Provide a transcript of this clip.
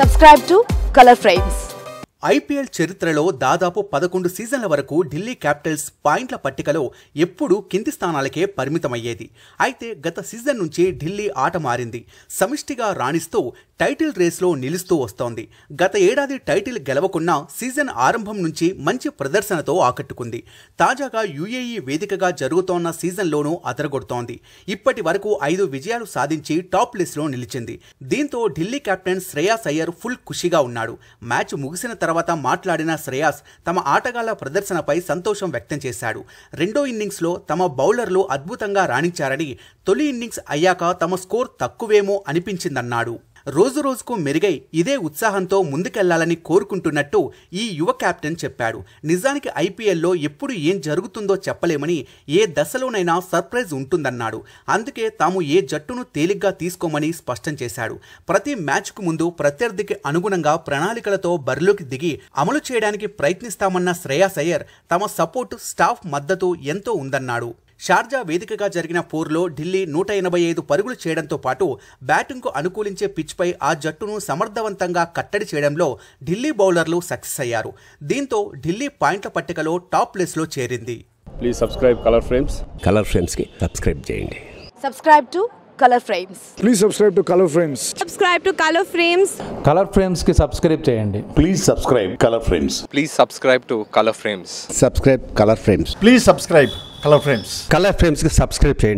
subscribe to colour frames IPL చరిత్రలో దాదాపు పదకొండు సీజన్ల వరకు ఢిల్లీ క్యాపిటల్స్ పాయింట్ల పట్టికలో ఎప్పుడూ కింది స్థానాలకే పరిమితమయ్యేది అయితే గత సీజన్ నుంచి ఢిల్లీ ఆట మారింది సమిష్టిగా రాణిస్తూ టైటిల్ రేస్లో నిలుస్తూ వస్తోంది గత ఏడాది టైటిల్ గెలవకున్నా సీజన్ ఆరంభం నుంచి మంచి ప్రదర్శనతో ఆకట్టుకుంది తాజాగా యుఏఈ వేదికగా జరుగుతోన్న సీజన్లోనూ అదరగొడుతోంది ఇప్పటి వరకు ఐదు విజయాలు సాధించి టాప్ లిస్ట్లో నిలిచింది దీంతో ఢిల్లీ కెప్టెన్ శ్రేయాస్ అయ్యర్ ఫుల్ ఖుషిగా ఉన్నాడు మ్యాచ్ ముగిసిన తర్వాత మాట్లాడిన శ్రేయాస్ తమ ఆటగాళ్ల ప్రదర్శనపై సంతోషం వ్యక్తం చేశాడు రెండో ఇన్నింగ్స్లో తమ బౌలర్లు అద్భుతంగా రాణించారని తొలి ఇన్నింగ్స్ అయ్యాక తమ స్కోర్ తక్కువేమో అనిపించిందన్నాడు రోజు రోజుకు మెరుగై ఇదే ఉత్సాహంతో ముందుకెళ్లాలని కోరుకుంటున్నట్టు ఈ యువ కెప్టెన్ చెప్పాడు నిజానికి ఐపీఎల్లో ఎప్పుడు ఏం జరుగుతుందో చెప్పలేమని ఏ దశలోనైనా సర్ప్రైజ్ ఉంటుందన్నాడు అందుకే తాము ఏ జట్టును తేలిగ్గా తీసుకోమని స్పష్టం చేశాడు ప్రతి మ్యాచ్కు ముందు ప్రత్యర్థికి అనుగుణంగా ప్రణాళికలతో బరిలోకి దిగి అమలు చేయడానికి ప్రయత్నిస్తామన్న శ్రేయాస్ అయ్యర్ తమ సపోర్ట్ స్టాఫ్ మద్దతు ఎంతో ఉందన్నాడు షార్జా వేదికగా జరిగిన ఫోర్లో ఢిల్లీ నూట ఎనభై ఐదు పరుగులు చేయడంతో పాటు బ్యాటింగ్కు అనుకూలించే పిచ్పై ఆ జట్టును సమర్థవంతంగా కట్టడి చేయడంలో ఢిల్లీ బౌలర్లు సక్సెస్ అయ్యారు దీంతో ఢిల్లీ పాయింట్ల పట్టికలో టాప్ ప్లేస్లో చేరింది please subscribe colour frames colour frames కి సబ్స్క్రైబ్ చేయండి subscribe to colour frames please subscribe to colour frames subscribe to colour frames colour frames కి సబ్స్క్రైబ్ చేయండి please subscribe colour frames please subscribe to colour frames subscribe colour frames please subscribe colour frames colour frames की subscribe